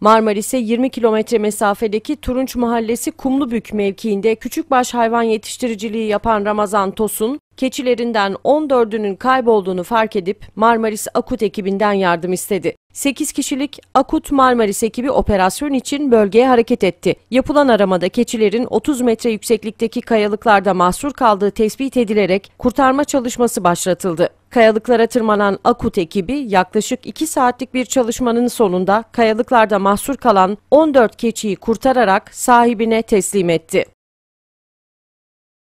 Marmaris'e 20 kilometre mesafedeki Turunç Mahallesi Kumlubük mevkiinde küçükbaş hayvan yetiştiriciliği yapan Ramazan Tosun, Keçilerinden 14'ünün kaybolduğunu fark edip Marmaris Akut ekibinden yardım istedi. 8 kişilik Akut Marmaris ekibi operasyon için bölgeye hareket etti. Yapılan aramada keçilerin 30 metre yükseklikteki kayalıklarda mahsur kaldığı tespit edilerek kurtarma çalışması başlatıldı. Kayalıklara tırmanan Akut ekibi yaklaşık 2 saatlik bir çalışmanın sonunda kayalıklarda mahsur kalan 14 keçiyi kurtararak sahibine teslim etti.